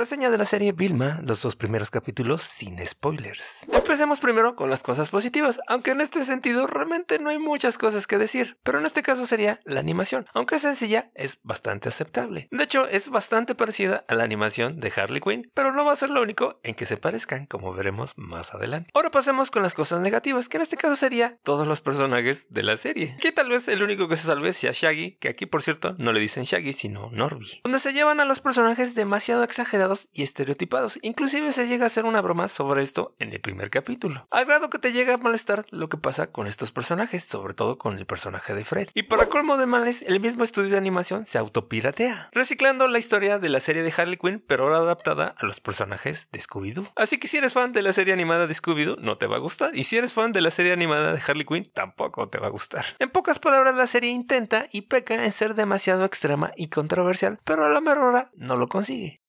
Reseña de la serie Vilma, los dos primeros capítulos sin spoilers. Empecemos primero con las cosas positivas, aunque en este sentido realmente no hay muchas cosas que decir, pero en este caso sería la animación, aunque sencilla, es bastante aceptable. De hecho, es bastante parecida a la animación de Harley Quinn, pero no va a ser lo único en que se parezcan, como veremos más adelante. Ahora pasemos con las cosas negativas, que en este caso sería todos los personajes de la serie, que tal vez el único que se salve sea Shaggy, que aquí por cierto no le dicen Shaggy sino Norby, donde se llevan a los personajes demasiado exagerados y estereotipados. Inclusive se llega a hacer una broma sobre esto en el primer capítulo. Al grado que te llega a molestar lo que pasa con estos personajes, sobre todo con el personaje de Fred. Y para colmo de males, el mismo estudio de animación se autopiratea, reciclando la historia de la serie de Harley Quinn, pero ahora adaptada a los personajes de Scooby-Doo. Así que si eres fan de la serie animada de Scooby-Doo, no te va a gustar. Y si eres fan de la serie animada de Harley Quinn, tampoco te va a gustar. En pocas palabras, la serie intenta y peca en ser demasiado extrema y controversial, pero a la mejor hora no lo consigue.